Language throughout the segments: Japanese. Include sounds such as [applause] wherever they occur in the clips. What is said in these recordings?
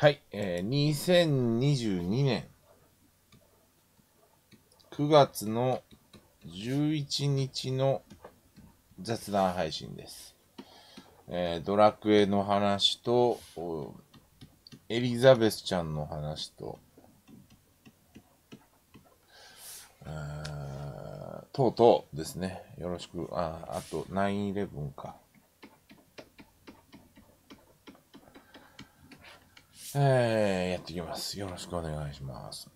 はい、えー、2022年9月の11日の雑談配信です。えー、ドラクエの話と、エリザベスちゃんの話と、とうとうですね。よろしく。あ、あと9-11か。えー、やっていきます。よろしくお願いします。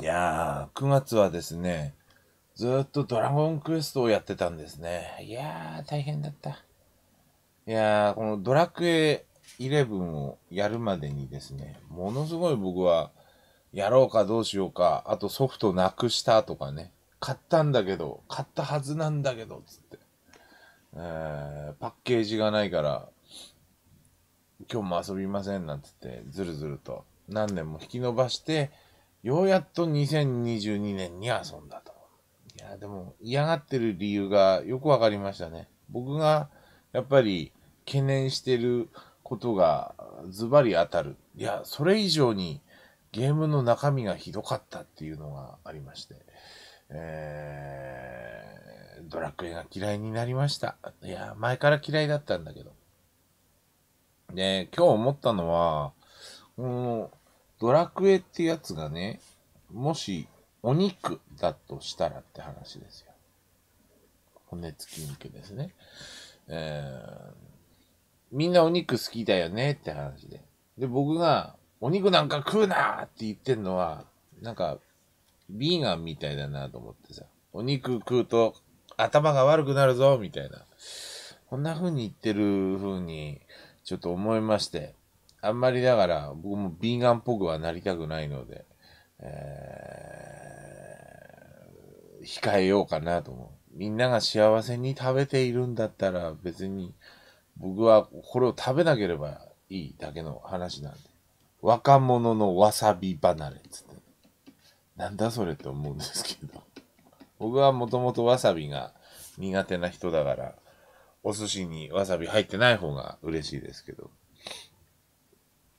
いやー、9月はですね、ずっとドラゴンクエストをやってたんですね。いやー、大変だった。いやー、このドラクエ11をやるまでにですね、ものすごい僕は、やろうかどうしようか、あとソフトなくしたとかね、買ったんだけど、買ったはずなんだけど、つって。えー、パッケージがないから、今日も遊びませんなんつって、ずるずると何年も引き延ばして、ようやっと2022年に遊んだと。いや、でも嫌がってる理由がよくわかりましたね。僕がやっぱり懸念してることがズバリ当たる。いや、それ以上にゲームの中身がひどかったっていうのがありまして。えー、ドラクエが嫌いになりました。いや、前から嫌いだったんだけど。で、今日思ったのは、このドラクエってやつがね、もしお肉だとしたらって話ですよ。骨付き肉ですね。えー、みんなお肉好きだよねって話で。で、僕がお肉なんか食うなって言ってんのは、なんか、ビーガンみたいだなと思ってさ、お肉食うと頭が悪くなるぞみたいな。こんな風に言ってる風にちょっと思いまして、あんまりだから、僕もビーガンっぽくはなりたくないので、えー、控えようかなと思う。みんなが幸せに食べているんだったら別に僕はこれを食べなければいいだけの話なんで。若者のわさび離れっつって。なんだそれって思うんですけど。僕はもともとわさびが苦手な人だから、お寿司にわさび入ってない方が嬉しいですけど。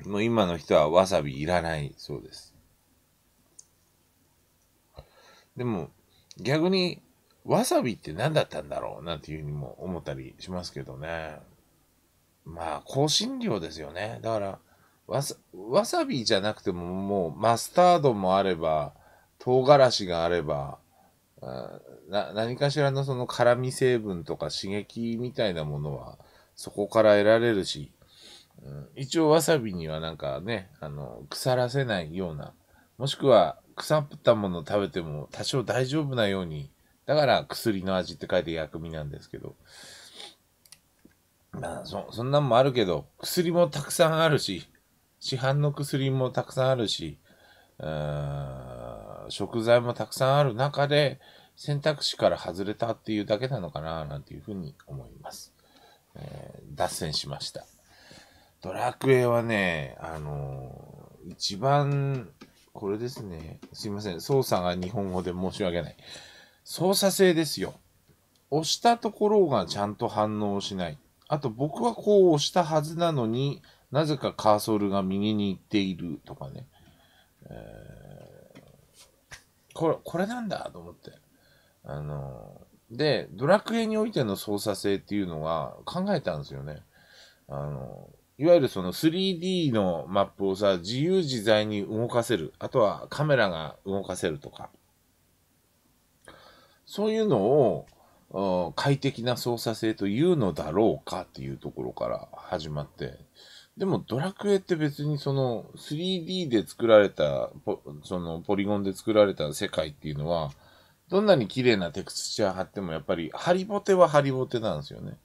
もう今の人はわさびいらないそうです。でも逆にわさびって何だったんだろうなんていうふうにも思ったりしますけどね。まあ香辛料ですよね。だからわさわさびじゃなくてももうマスタードもあれば唐辛子があればあな何かしらのその辛み成分とか刺激みたいなものはそこから得られるし、うん、一応わさびにはなんかね、あの、腐らせないような、もしくは腐ったもの食べても多少大丈夫なように、だから薬の味って書いて薬味なんですけど、まあ、そ、そんなんもあるけど、薬もたくさんあるし、市販の薬もたくさんあるし、うーん、食材もたくさんある中で、選択肢から外れたっていうだけなのかな、なんていうふうに思います。えー、脱線しました。ドラクエはね、あのー、一番、これですね。すいません。操作が日本語で申し訳ない。操作性ですよ。押したところがちゃんと反応しない。あと僕はこう押したはずなのになぜかカーソルが右に行っているとかね。えーこれ、これなんだと思って。あの、で、ドラクエにおいての操作性っていうのは考えたんですよね。あの、いわゆるその 3D のマップをさ、自由自在に動かせる。あとはカメラが動かせるとか。そういうのを、快適な操作性というのだろうかっていうところから始まって、でもドラクエって別にその 3D で作られた、そのポリゴンで作られた世界っていうのは、どんなに綺麗なテクスチャー貼ってもやっぱりハリボテはハリボテなんですよね。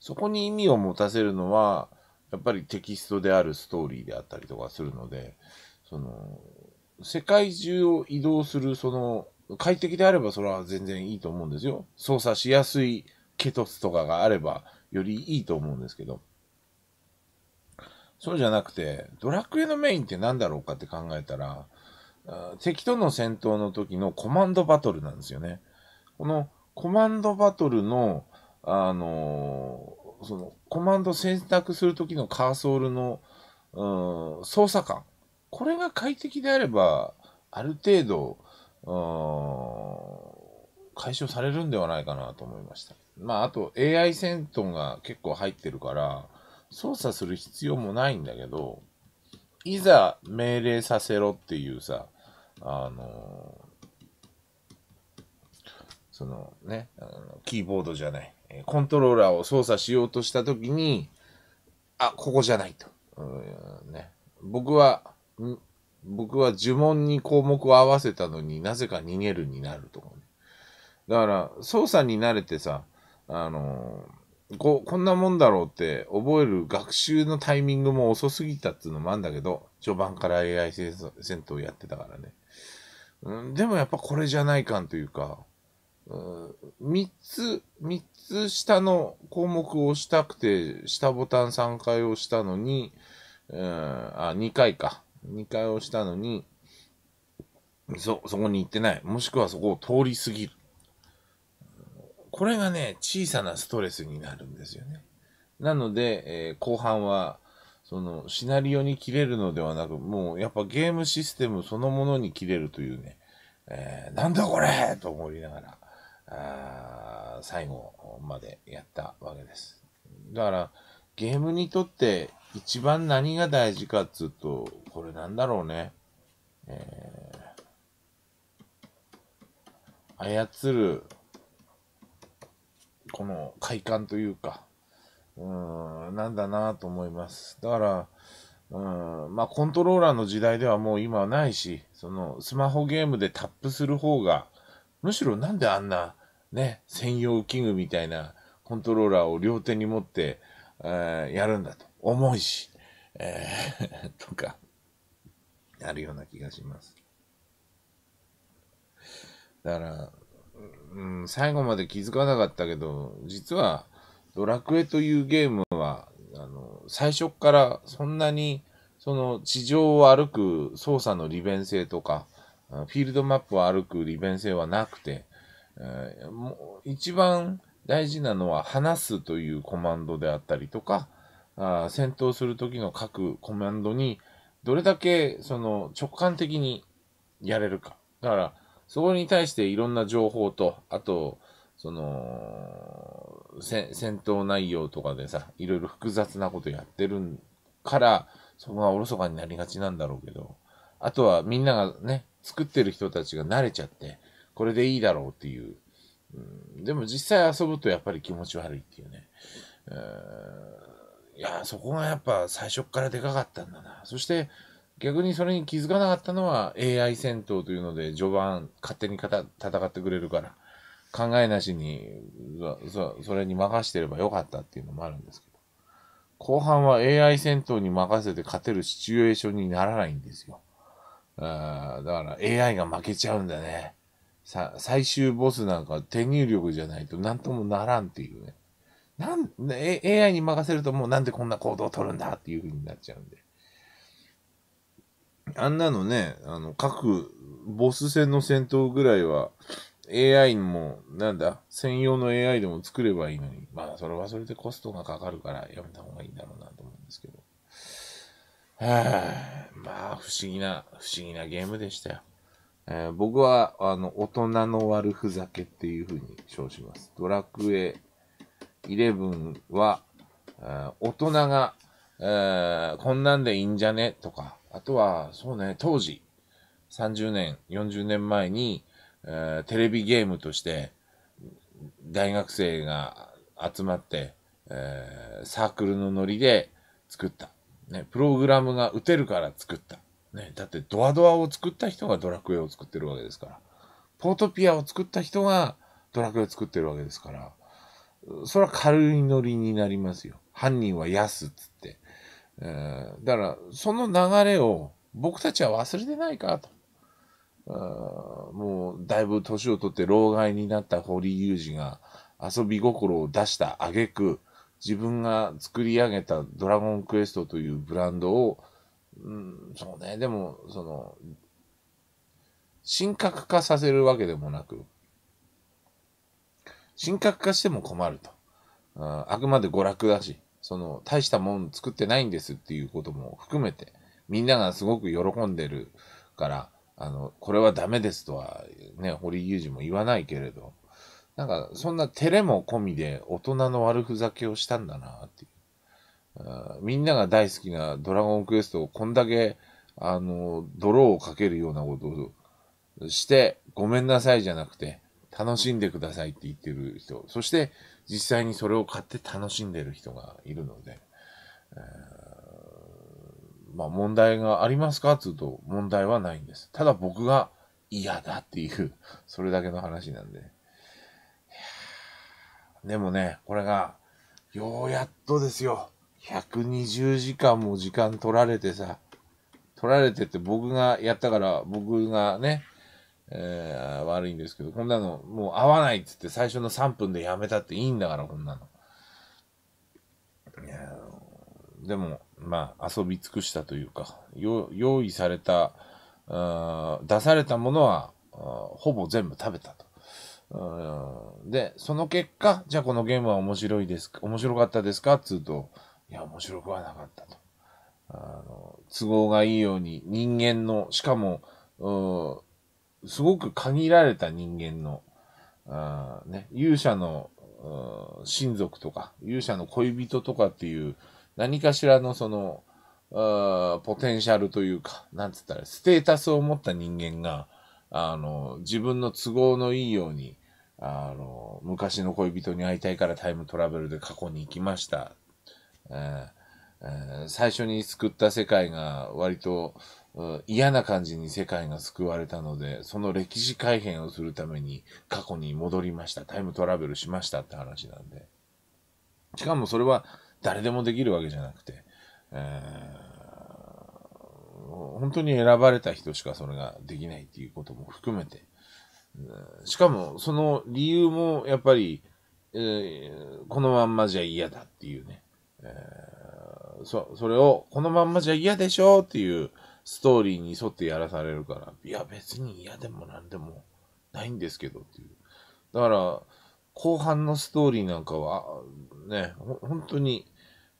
そこに意味を持たせるのは、やっぱりテキストであるストーリーであったりとかするので、その、世界中を移動するその快適であればそれは全然いいと思うんですよ。操作しやすいケトスとかがあればよりいいと思うんですけど。そうじゃなくて、ドラクエのメインって何だろうかって考えたら、敵との戦闘の時のコマンドバトルなんですよね。このコマンドバトルの、あのー、その、コマンド選択する時のカーソルの、操作感。これが快適であれば、ある程度、解消されるんではないかなと思いました。まあ、あと AI 戦闘が結構入ってるから、操作する必要もないんだけど、いざ命令させろっていうさ、あのそのね、あのキーボードじゃない、コントローラーを操作しようとしたときに、あ、ここじゃないと。うんね、僕は、僕は呪文に項目を合わせたのになぜか逃げるになるとかね。だから、操作に慣れてさ、あのこ、こんなもんだろうって覚える学習のタイミングも遅すぎたっていうのもあるんだけど、序盤から AI 戦闘やってたからね。うん、でもやっぱこれじゃない感というか、うん、3つ、3つ下の項目を押したくて、下ボタン3回押したのに、うん、あ、2回か。2階をしたのに、そ、そこに行ってない。もしくはそこを通り過ぎる。これがね、小さなストレスになるんですよね。なので、えー、後半は、その、シナリオに切れるのではなく、もう、やっぱゲームシステムそのものに切れるというね、えー、なんだこれと思いながら、あ最後までやったわけです。だから、ゲームにとって一番何が大事かっつうと、これなんだろうね。えー、操る、この快感というか、うん、なんだなと思います。だから、うん、まあコントローラーの時代ではもう今はないし、そのスマホゲームでタップする方が、むしろなんであんな、ね、専用器具みたいなコントローラーを両手に持って、えー、やるんだと。重いし、えー、[laughs] とか、あるような気がします。だから、うん、最後まで気づかなかったけど、実は、ドラクエというゲームは、あの、最初からそんなに、その地上を歩く操作の利便性とか、フィールドマップを歩く利便性はなくて、えー、もう一番大事なのは話すというコマンドであったりとか、あ戦闘する時の各コマンドに、どれだけその直感的にやれるか。だから、そこに対していろんな情報と、あと、その、戦闘内容とかでさ、いろいろ複雑なことやってるから、そこがおろそかになりがちなんだろうけど、あとはみんながね、作ってる人たちが慣れちゃって、これでいいだろうっていう。うん、でも実際遊ぶとやっぱり気持ち悪いっていうね。いや、そこがやっぱ最初からでかかったんだな。そして、逆にそれに気づかなかったのは AI 戦闘というので、序盤、勝手に戦ってくれるから、考えなしに、そそれに任してればよかったっていうのもあるんですけど、後半は AI 戦闘に任せて勝てるシチュエーションにならないんですよ。あだから AI が負けちゃうんだね。さ、最終ボスなんか手入力じゃないと何ともならんっていうね。なん、で、AI に任せるともうなんでこんな行動を取るんだっていう風になっちゃうんで。あんなのね、あの、各ボス戦の戦闘ぐらいは AI も、なんだ、専用の AI でも作ればいいのに、まあ、それはそれでコストがかかるからやめた方がいいんだろうなと思うんですけど。はあ、まあ、不思議な、不思議なゲームでしたよ。えー、僕は、あの、大人の悪ふざけっていう風に称します。ドラクエイレブンは、大人が、えー、こんなんでいいんじゃねとか、あとは、そうね、当時、30年、40年前に、えー、テレビゲームとして、大学生が集まって、えー、サークルのノリで作った。ね、プログラムが打てるから作った。ね、だってドアドアを作った人がドラクエを作ってるわけですから。ポートピアを作った人がドラクエを作ってるわけですから。それは軽いノリになりますよ。犯人は安っつって。だから、その流れを僕たちは忘れてないかと。もう、だいぶ年をとって老害になった堀裕二が遊び心を出した挙句、自分が作り上げたドラゴンクエストというブランドを、うん、そうね、でも、その、神格化させるわけでもなく、神格化しても困ると。あくまで娯楽だし、その、大したもん作ってないんですっていうことも含めて、みんながすごく喜んでるから、あの、これはダメですとは、ね、堀裕二も言わないけれど、なんか、そんな照れも込みで大人の悪ふざけをしたんだなっていう。みんなが大好きなドラゴンクエストをこんだけ、あの、泥をかけるようなことをして、ごめんなさいじゃなくて、楽しんでくださいって言ってる人、そして実際にそれを買って楽しんでる人がいるので、えー、まあ問題がありますかってうと問題はないんです。ただ僕が嫌だっていう、それだけの話なんで。でもね、これが、ようやっとですよ。120時間も時間取られてさ、取られてって僕がやったから、僕がね、えー、悪いんですけど、こんなの、もう合わないっつって最初の3分でやめたっていいんだから、こんなの。いやでも、まあ、遊び尽くしたというか、用意された、出されたものは、ほぼ全部食べたと。で、その結果、じゃあこのゲームは面白いですか、面白かったですかっつうと、いや、面白くはなかったと。あの、都合がいいように人間の、しかも、すごく限られた人間の、あね、勇者の親族とか、勇者の恋人とかっていう、何かしらのその、あポテンシャルというか、なんつったら、ステータスを持った人間が、あの、自分の都合のいいように、あの、昔の恋人に会いたいからタイムトラベルで過去に行きました。えーえー、最初に救った世界が割と、嫌な感じに世界が救われたので、その歴史改変をするために過去に戻りました。タイムトラベルしましたって話なんで。しかもそれは誰でもできるわけじゃなくて、えー、本当に選ばれた人しかそれができないっていうことも含めて、しかもその理由もやっぱり、えー、このまんまじゃ嫌だっていうね、えー、そ、それをこのまんまじゃ嫌でしょっていう、ストーリーに沿ってやらされるから、いや別に嫌でも何でもないんですけどっていう。だから、後半のストーリーなんかは、ね、本当に、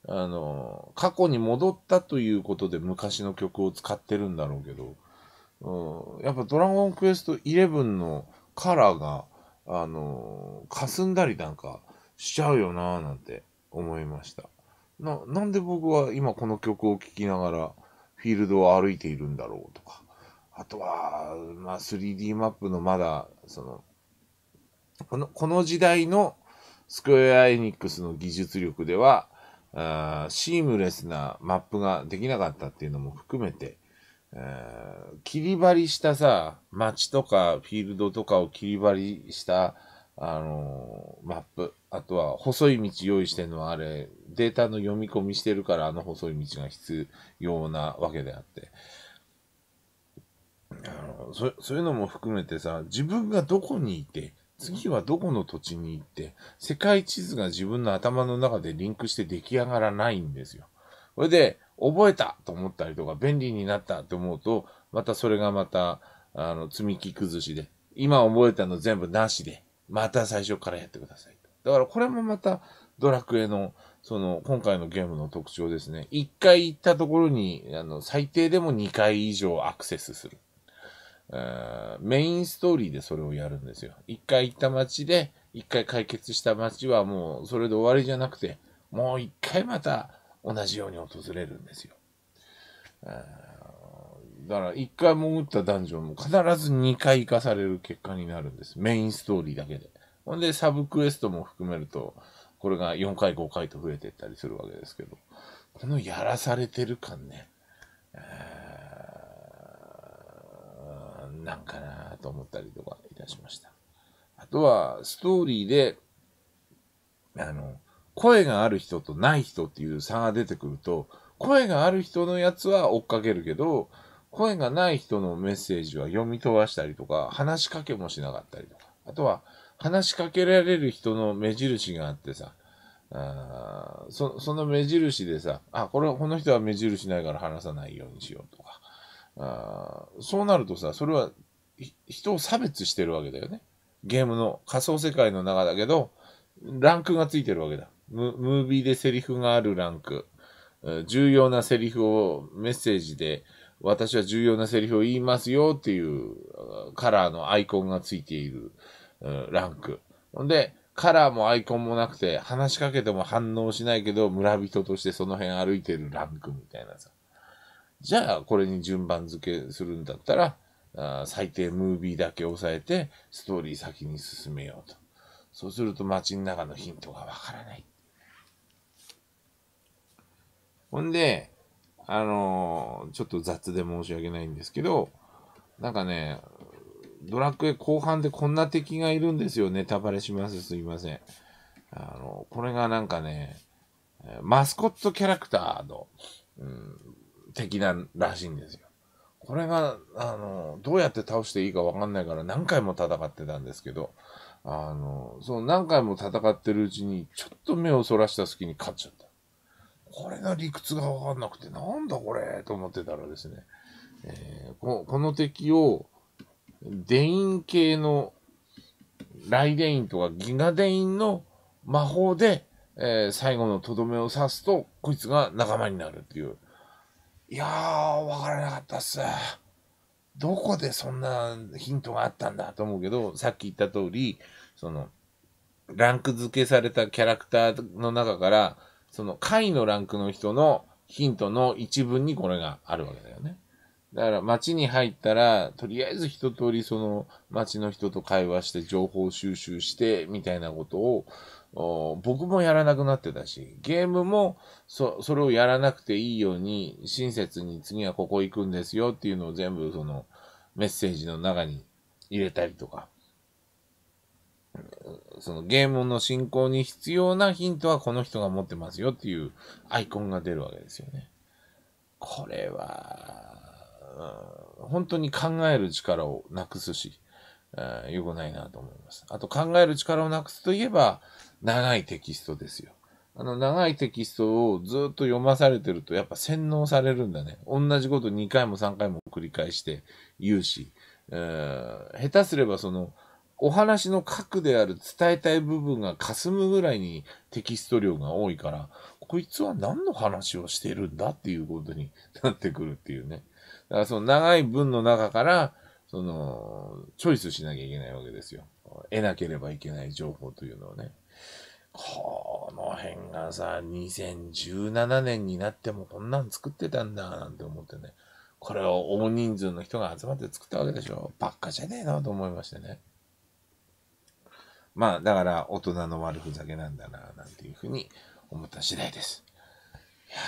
あの、過去に戻ったということで昔の曲を使ってるんだろうけど、うん、やっぱドラゴンクエスト11のカラーが、あの、霞んだりなんかしちゃうよなぁなんて思いました。な、なんで僕は今この曲を聴きながら、フィールドを歩いているんだろうとか、あとは、まあ、3D マップのまだ、その、この、この時代のスクエアエニックスの技術力では、あーシームレスなマップができなかったっていうのも含めて、切り張りしたさ、街とかフィールドとかを切り張りしたあのマップ、あとは細い道用意してるのはあれ、データの読み込みしてるからあの細い道が必要なわけであって。あのそそういうのも含めてさ、自分がどこにいて、次はどこの土地に行って、世界地図が自分の頭の中でリンクして出来上がらないんですよ。これで、覚えたと思ったりとか、便利になったと思うと、またそれがまた、あの、積み木崩しで、今覚えたの全部なしで、また最初からやってくださいと。だからこれもまたドラクエのその今回のゲームの特徴ですね。一回行ったところにあの最低でも2回以上アクセスする。メインストーリーでそれをやるんですよ。一回行った街で、一回解決した街はもうそれで終わりじゃなくて、もう一回また同じように訪れるんですよ。だから1回潜ったダンジョンも必ず2回行かされる結果になるんです。メインストーリーだけで。ほんで、サブクエストも含めると、これが4回、5回と増えていったりするわけですけど、このやらされてる感ね、ー、なんかなと思ったりとかいたしました。あとは、ストーリーで、あの、声がある人とない人っていう差が出てくると、声がある人のやつは追っかけるけど、声がない人のメッセージは読み飛ばしたりとか、話しかけもしなかったりとか、あとは話しかけられる人の目印があってさ、あそその目印でさ、あ、これ、この人は目印ないから話さないようにしようとか、あそうなるとさ、それは人を差別してるわけだよね。ゲームの仮想世界の中だけど、ランクがついてるわけだ。ムービーでセリフがあるランク、重要なセリフをメッセージで私は重要なセリフを言いますよっていうカラーのアイコンがついている、ランク。ほんで、カラーもアイコンもなくて、話しかけても反応しないけど、村人としてその辺歩いてるランクみたいなさ。じゃあ、これに順番付けするんだったら、あ最低ムービーだけ押さえて、ストーリー先に進めようと。そうすると街の中のヒントがわからない。ほんで、あの、ちょっと雑で申し訳ないんですけど、なんかね、ドラクエ後半でこんな敵がいるんですよ。ネタバレします。すいません。あの、これがなんかね、マスコットキャラクターの、うん、敵ならしいんですよ。これが、あの、どうやって倒していいかわかんないから何回も戦ってたんですけど、あの、そう何回も戦ってるうちに、ちょっと目をそらした隙に勝っちゃった。これが理屈がわかんなくて、なんだこれと思ってたらですね、えー、ここの敵を、電ン系の、雷インとかギガデインの魔法で、えー、最後のとどめを刺すと、こいつが仲間になるっていう。いやー、わからなかったっす。どこでそんなヒントがあったんだと思うけど、さっき言った通り、その、ランク付けされたキャラクターの中から、その下位のランクの人のヒントの一文にこれがあるわけだよね。だから街に入ったら、とりあえず一通りその街の人と会話して情報収集してみたいなことを、僕もやらなくなってたし、ゲームもそ、それをやらなくていいように、親切に次はここ行くんですよっていうのを全部そのメッセージの中に入れたりとか。そのゲームの進行に必要なヒントはこの人が持ってますよっていうアイコンが出るわけですよね。これは、本当に考える力をなくすし、良よくないなと思います。あと考える力をなくすといえば、長いテキストですよ。あの、長いテキストをずっと読まされてると、やっぱ洗脳されるんだね。同じこと2回も3回も繰り返して言うし、下手すればその、お話の核である伝えたい部分が霞むぐらいにテキスト量が多いから、こいつは何の話をしているんだっていうことに [laughs] なってくるっていうね。だからその長い文の中から、その、チョイスしなきゃいけないわけですよ。得なければいけない情報というのをね。この辺がさ、2017年になってもこんなん作ってたんだ、なんて思ってね。これを大人数の人が集まって作ったわけでしょ。ばっかじゃねえなと思いましてね。まあ、だから大人の悪ふざけなんだな、なんていうふうに思った次第です。いや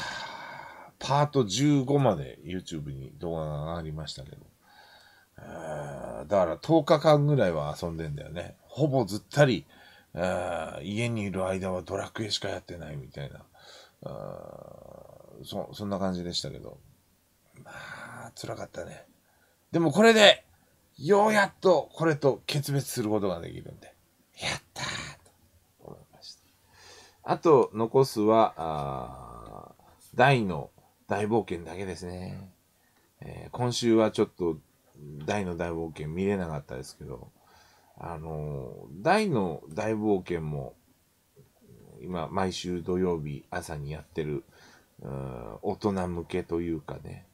パート15まで YouTube に動画が上がりましたけど。だから10日間ぐらいは遊んでんだよね。ほぼずったり、家にいる間はドラクエしかやってないみたいな。そ、そんな感じでしたけど。まあ、辛かったね。でもこれで、ようやっとこれと決別することができるんで。やったーと思いました。あと、残すは、大の大冒険だけですね。えー、今週はちょっと、大の大冒険見れなかったですけど、あのー、大の大冒険も、今、毎週土曜日朝にやってる、大人向けというかね、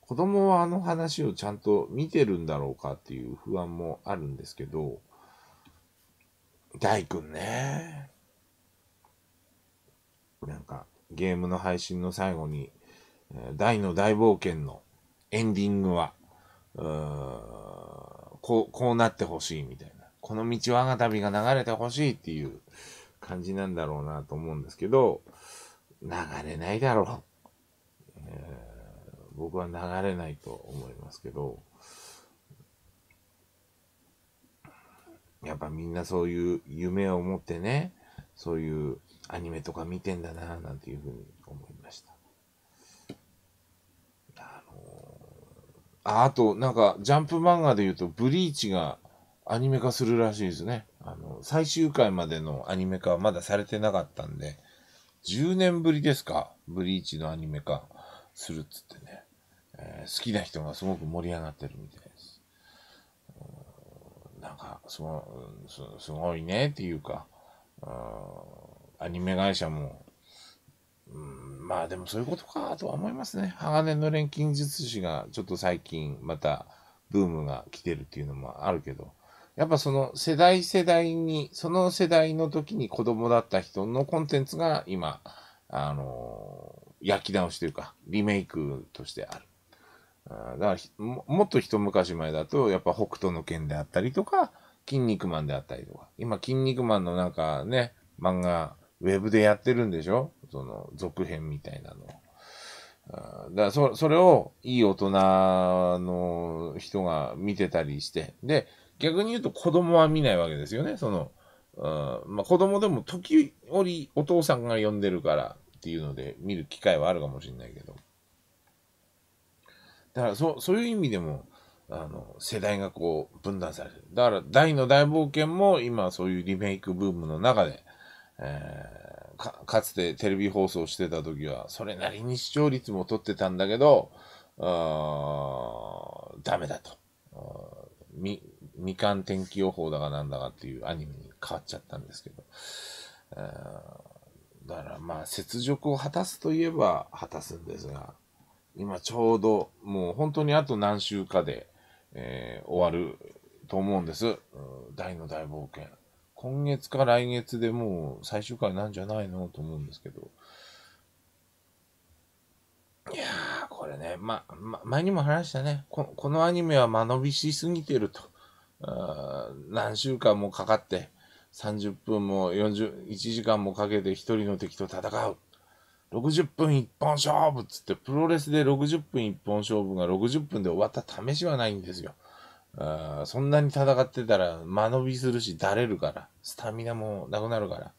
子供はあの話をちゃんと見てるんだろうかっていう不安もあるんですけど、大君ね。なんか、ゲームの配信の最後に、大の大冒険のエンディングは、うこう、こうなってほしいみたいな。この道我あが旅が流れてほしいっていう感じなんだろうなと思うんですけど、流れないだろう。えー、僕は流れないと思いますけど、やっぱみんなそういう夢を持ってね、そういうアニメとか見てんだなぁなんていうふうに思いました。あのー、あ、あとなんかジャンプ漫画で言うとブリーチがアニメ化するらしいですね。あの、最終回までのアニメ化はまだされてなかったんで、10年ぶりですか、ブリーチのアニメ化するっつってね、えー、好きな人がすごく盛り上がってるみたいあ、すすごいねっていうか、アニメ会社も、うん、まあでもそういうことかとは思いますね。鋼の錬金術師がちょっと最近またブームが来てるっていうのもあるけど、やっぱその世代世代に、その世代の時に子供だった人のコンテンツが今、あのー、焼き直しというか、リメイクとしてある。だからもっと一昔前だと、やっぱ北斗の剣であったりとか、筋肉マンであったりとか、今、筋肉マンのなんかね、漫画、ウェブでやってるんでしょその、続編みたいなのだからそ、それをいい大人の人が見てたりして、で、逆に言うと子供は見ないわけですよね、その、うん、まあ子供でも時折お父さんが呼んでるからっていうので見る機会はあるかもしれないけど。だからそ、そういう意味でも、あの、世代がこう、分断されてる。だから、大の大冒険も今そういうリメイクブームの中で、えー、か、かつてテレビ放送してた時は、それなりに視聴率も取ってたんだけど、あダメだと。み、未完天気予報だがなんだかっていうアニメに変わっちゃったんですけど。だからまあ、雪辱を果たすといえば果たすんですが、今ちょうどもう本当にあと何週かで、えー、終わると思うんです。大の大冒険。今月か来月でもう最終回なんじゃないのと思うんですけど。いやー、これね、ま、ま、前にも話したね。ここのアニメは間延びしすぎてると。あ何週間もかかって、30分も40、1時間もかけて一人の敵と戦う。60分一本勝負っつって、プロレスで60分一本勝負が60分で終わった試しはないんですよ。そんなに戦ってたら間延びするし、だれるから、スタミナもなくなるから。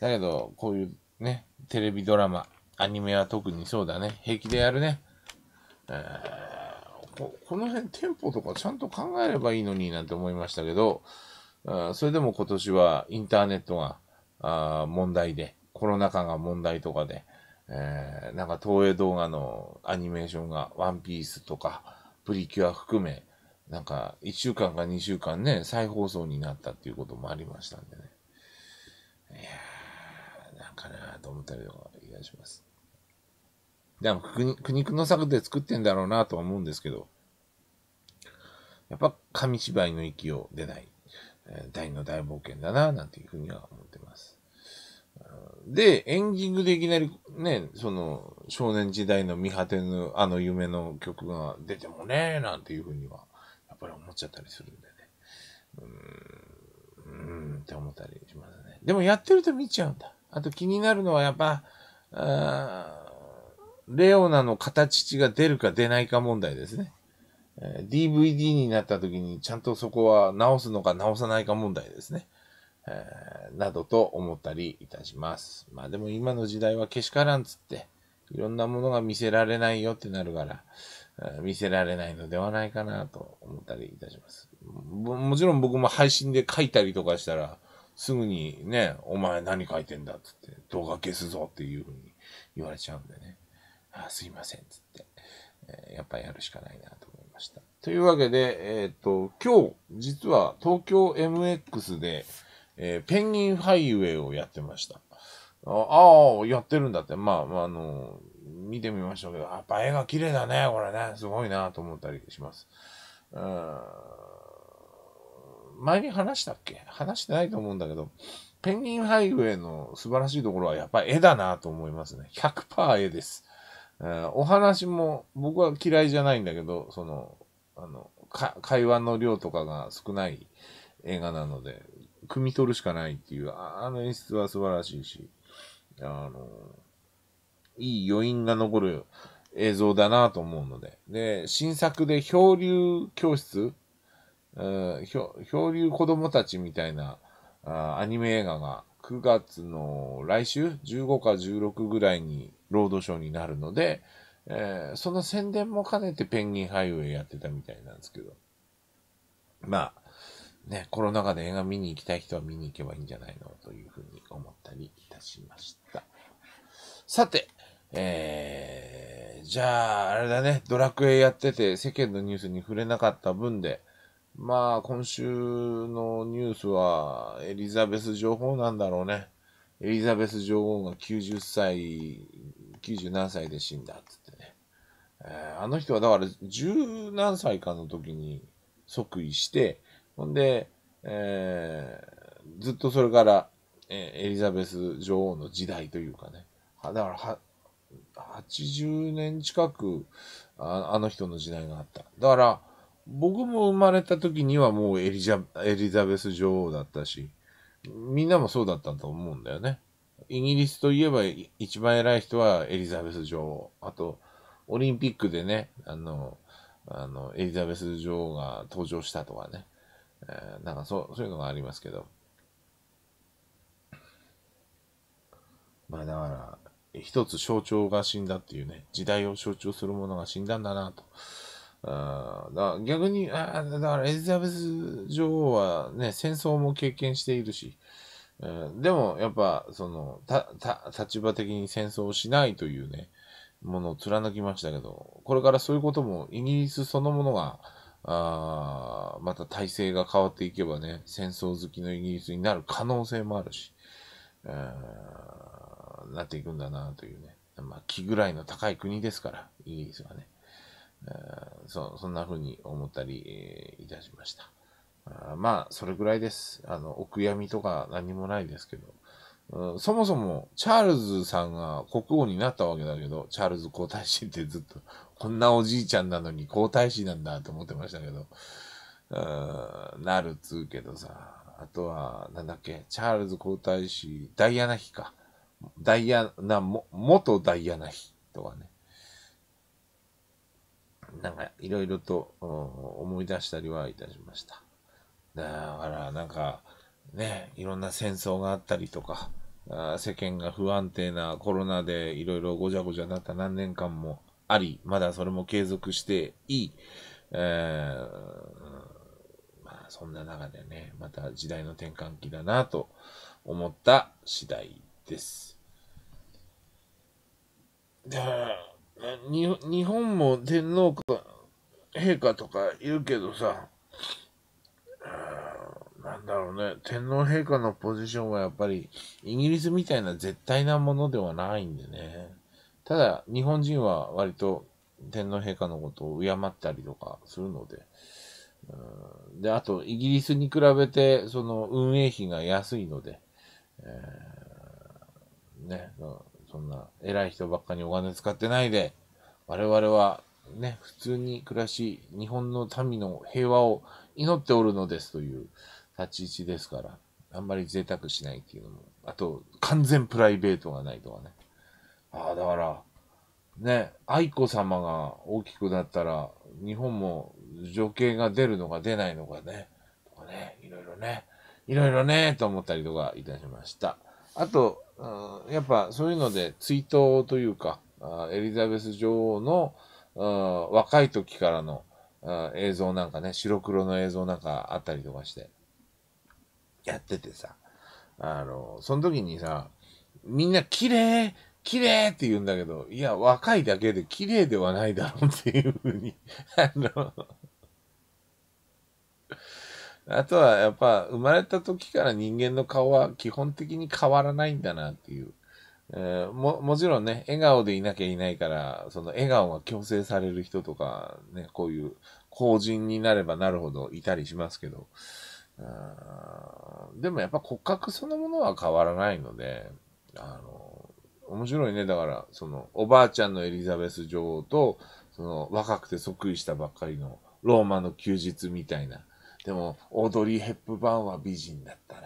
だけど、こういうね、テレビドラマ、アニメは特にそうだね。平気でやるね。ここの辺テンポとかちゃんと考えればいいのになんて思いましたけど、それでも今年はインターネットがあ問題で、コロナ禍が問題とかで、えー、なんか東映動画のアニメーションが、ワンピースとか、プリキュア含め、なんか1週間か2週間ね、再放送になったっていうこともありましたんでね。いやー、なんかなと思ったりとか、いたします。でも、苦肉の策で作ってんだろうなとは思うんですけど、やっぱ紙芝居の域を出ない、えー、大の大冒険だななんていうふうには思ってます。で、エンディングでいきなりね、その、少年時代の見果てぬあの夢の曲が出てもね、なんていうふうには、やっぱり思っちゃったりするんでね。うーん、うーんって思ったりしますね。でもやってると見ちゃうんだ。あと気になるのはやっぱ、レオナの形が出るか出ないか問題ですね。え DVD になった時にちゃんとそこは直すのか直さないか問題ですね。えなどと思ったりいたします。まあでも今の時代はけしからんつって、いろんなものが見せられないよってなるから、見せられないのではないかなと思ったりいたします。もちろん僕も配信で書いたりとかしたら、すぐにね、お前何書いてんだっつって、動画消すぞっていうふうに言われちゃうんでね、あすいませんっつって、えー、やっぱやるしかないなと思いました。というわけで、えっ、と、今日、実は東京 MX で、えー、ペンギンハイウェイをやってました。ああ、やってるんだって。まあ、まあ、あのー、見てみましたけど、やっぱ絵が綺麗だね、これね。すごいなと思ったりします。うん。前に話したっけ話してないと思うんだけど、ペンギンハイウェイの素晴らしいところはやっぱ絵だなと思いますね。100%絵です。うん、お話も僕は嫌いじゃないんだけど、その、あの、会話の量とかが少ない映画なので、汲み取るしかないっていう、あの演出は素晴らしいし、あの、いい余韻が残る映像だなと思うので。で、新作で漂流教室、うん、漂流子供たちみたいなあアニメ映画が9月の来週15か16ぐらいにロードショーになるので、えー、その宣伝も兼ねてペンギンハイウェイやってたみたいなんですけど。まあ、ね、コロナ禍で映画見に行きたい人は見に行けばいいんじゃないのというふうに思ったりいたしました。さて、えー、じゃあ、あれだね、ドラクエやってて世間のニュースに触れなかった分で、まあ、今週のニュースはエリザベス女王なんだろうね。エリザベス女王が90歳、97歳で死んだっってね。えー、あの人はだから十何歳かの時に即位して、ほんで、えー、ずっとそれから、えー、エリザベス女王の時代というかね、だからは、80年近くあ、あの人の時代があった。だから、僕も生まれた時にはもうエリザエリザベス女王だったし、みんなもそうだったと思うんだよね。イギリスといえば一番偉い人はエリザベス女王。あと、オリンピックでね、あの、あの、エリザベス女王が登場したとかね。えー、なんかそうそういうのがありますけど。まあだから、一つ象徴が死んだっていうね、時代を象徴するものが死んだんだなと。あだ逆にあ、だからエリザベス女王はね、戦争も経験しているし、でもやっぱ、その、た、た、立場的に戦争をしないというね、ものを貫きましたけど、これからそういうこともイギリスそのものが、あまた体制が変わっていけばね、戦争好きのイギリスになる可能性もあるし、なっていくんだなというね。まあ、気ぐらいの高い国ですから、イギリスはね。そそんな風に思ったりいたしました。あまあ、それぐらいです。あの、お悔やみとか何もないですけど。うん、そもそも、チャールズさんが国王になったわけだけど、チャールズ皇太子ってずっと、こんなおじいちゃんなのに皇太子なんだと思ってましたけど、うん、なるつうけどさ、あとは、なんだっけ、チャールズ皇太子、ダイアナ妃か。ダイアナ、も、元ダイアナ妃とかね。なんか、いろいろと、うん、思い出したりはいたしました。だから、なんか、ね、いろんな戦争があったりとか、あ世間が不安定なコロナでいろいろごちゃごちゃになった何年間もあり、まだそれも継続していい、えー、まあそんな中でね、また時代の転換期だなと思った次第です。に、日本も天皇か、陛下とかいるけどさ、なんだろうね、天皇陛下のポジションはやっぱり、イギリスみたいな絶対なものではないんでね。ただ、日本人は割と天皇陛下のことを敬ったりとかするので。うんで、あと、イギリスに比べて、その運営費が安いので、えー、ね、そんな偉い人ばっかりお金使ってないで、我々はね、普通に暮らし、日本の民の平和を祈っておるのですという、立ち位置ですから、あんまり贅沢しないっていうのも、あと、完全プライベートがないとかね。ああ、だから、ね、愛子様が大きくなったら、日本も情景が出るのか出ないのかね、とかね、いろいろね、いろいろね、と思ったりとかいたしました。あと、やっぱそういうので追悼というか、あエリザベス女王の、若い時からの、映像なんかね、白黒の映像なんかあったりとかして、やっててさ、あの、その時にさ、みんな綺麗綺麗って言うんだけど、いや、若いだけで綺麗ではないだろうっていうふうに、[laughs] あの、あとはやっぱ生まれた時から人間の顔は基本的に変わらないんだなっていう。えー、も、もちろんね、笑顔でいなきゃいないから、その笑顔が強制される人とか、ね、こういう、公人になればなるほどいたりしますけど、でもやっぱ骨格そのものは変わらないので、あの、面白いね。だから、その、おばあちゃんのエリザベス女王と、その、若くて即位したばっかりのローマの休日みたいな。でも、オードリー・ヘップバーンは美人だったな。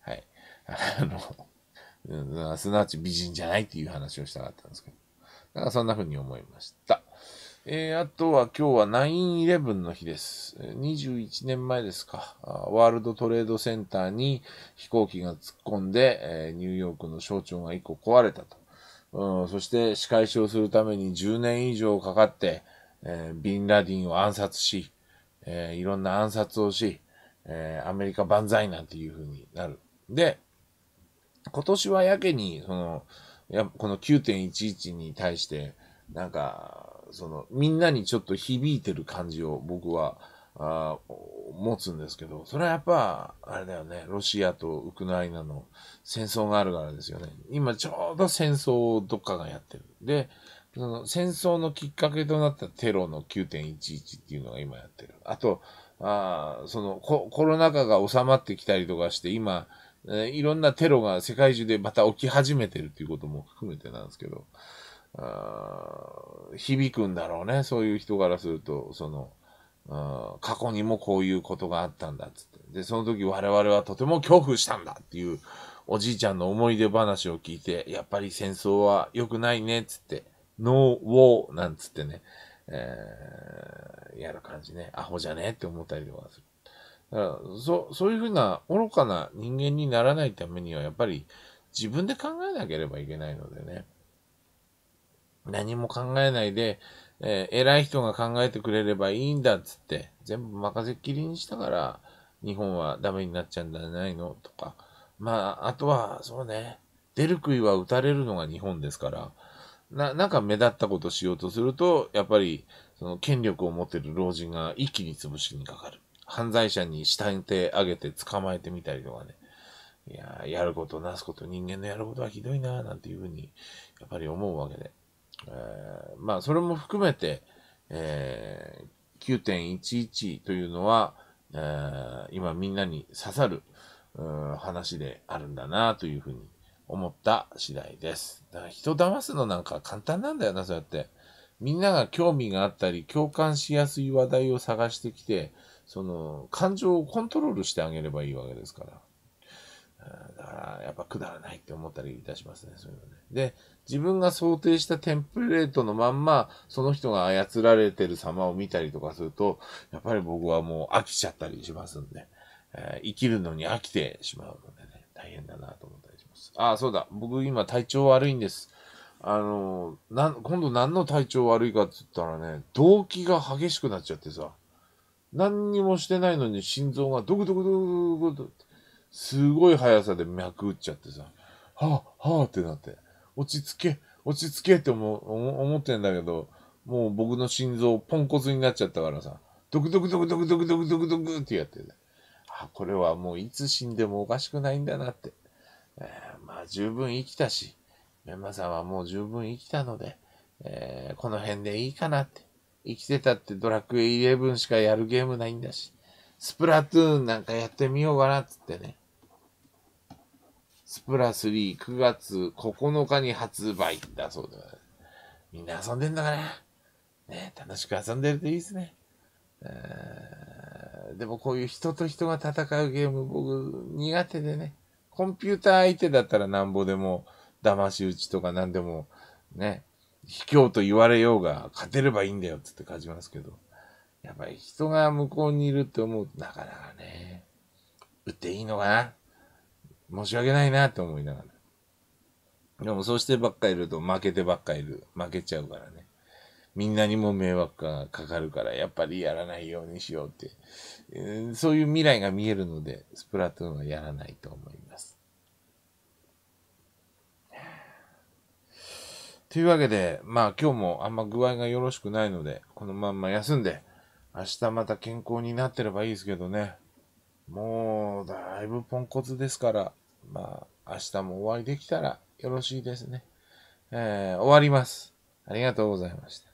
はい。あの、すなわち美人じゃないっていう話をしたかったんですけど。だからそんな風に思いました。えー、あとは今日は9-11の日です。21年前ですか。ワールドトレードセンターに飛行機が突っ込んで、えー、ニューヨークの象徴が1個壊れたと。うん、そして仕返しをするために10年以上かかって、えー、ビンラディンを暗殺し、えー、いろんな暗殺をし、えー、アメリカ万歳なんていう風になる。で、今年はやけに、その、やこの9.11に対して、なんか、その、みんなにちょっと響いてる感じを僕は、あ持つんですけど、それはやっぱ、あれだよね、ロシアとウクライナの戦争があるからですよね。今ちょうど戦争をどっかがやってる。で、その戦争のきっかけとなったテロの9.11っていうのが今やってる。あと、あそのココロナ禍が収まってきたりとかして、今、えー、いろんなテロが世界中でまた起き始めてるっていうことも含めてなんですけど、あ響くんだろうね。そういう人からすると、その、あ過去にもこういうことがあったんだっつって。で、その時我々はとても恐怖したんだっていうおじいちゃんの思い出話を聞いて、やっぱり戦争は良くないねつって、ノーウォーなんつってね、えー、やる感じね。アホじゃねって思ったりとかする。だからそそういうふうな愚かな人間にならないためには、やっぱり自分で考えなければいけないのでね。何も考えないで、えー、偉い人が考えてくれればいいんだっつって、全部任せっきりにしたから、日本はダメになっちゃうんじゃないのとか。まあ、あとは、そうね、出る杭は打たれるのが日本ですから、な、なんか目立ったことしようとすると、やっぱり、その権力を持ってる老人が一気に潰しにかかる。犯罪者に下に手上げて捕まえてみたりとかね。いややることなすこと、人間のやることはひどいなーなんていうふうに、やっぱり思うわけで。えまあ、それも含めて、えー、9.11というのは、えー、今みんなに刺さる、話であるんだなというふうに思った次第です。だから人騙すのなんか簡単なんだよな、そうやって。みんなが興味があったり、共感しやすい話題を探してきて、その、感情をコントロールしてあげればいいわけですから。だから、やっぱくだらないって思ったりいたしますね、そういうのね。で、自分が想定したテンプレートのまんま、その人が操られてる様を見たりとかすると、やっぱり僕はもう飽きちゃったりしますんで、えー、生きるのに飽きてしまうのでね、大変だなと思ったりします。あ、あ、そうだ。僕今体調悪いんです。あの、な、今度何の体調悪いかって言ったらね、動悸が激しくなっちゃってさ、何にもしてないのに心臓がドクドクドクドクドクすごい速さで脈打っちゃってさ、はぁ、あ、はぁ、あ、ってなって。落ち着け、落ち着けって思思ってんだけど、もう僕の心臓ポンコツになっちゃったからさ、ドクドクドクドクドクドクドクドクってやってて、あ、これはもういつ死んでもおかしくないんだなって。えー、まあ十分生きたし、メンマさんはもう十分生きたので、えー、この辺でいいかなって。生きてたってドラクエ11しかやるゲームないんだし、スプラトゥーンなんかやってみようかなっつってね。スプラ3、9月9日に発売だそうです。みんな遊んでんだから、ね、楽しく遊んでるといいですね。でもこういう人と人が戦うゲーム、僕苦手でね。コンピューター相手だったらなんぼでも、騙し討ちとか何でも、ね、卑怯と言われようが、勝てればいいんだよってって感じますけど。やっぱり人が向こうにいるって思う、なかなかね、打っていいのかな申し訳ないなって思いながら。でもそうしてばっかいると負けてばっかいる。負けちゃうからね。みんなにも迷惑がかかるから、やっぱりやらないようにしようって、えー、そういう未来が見えるので、スプラトゥーンはやらないと思います。というわけで、まあ今日もあんま具合がよろしくないので、このまんま休んで、明日また健康になってればいいですけどね。もう、だいぶポンコツですから、まあ、明日も終わりできたらよろしいですね。えー、終わります。ありがとうございました。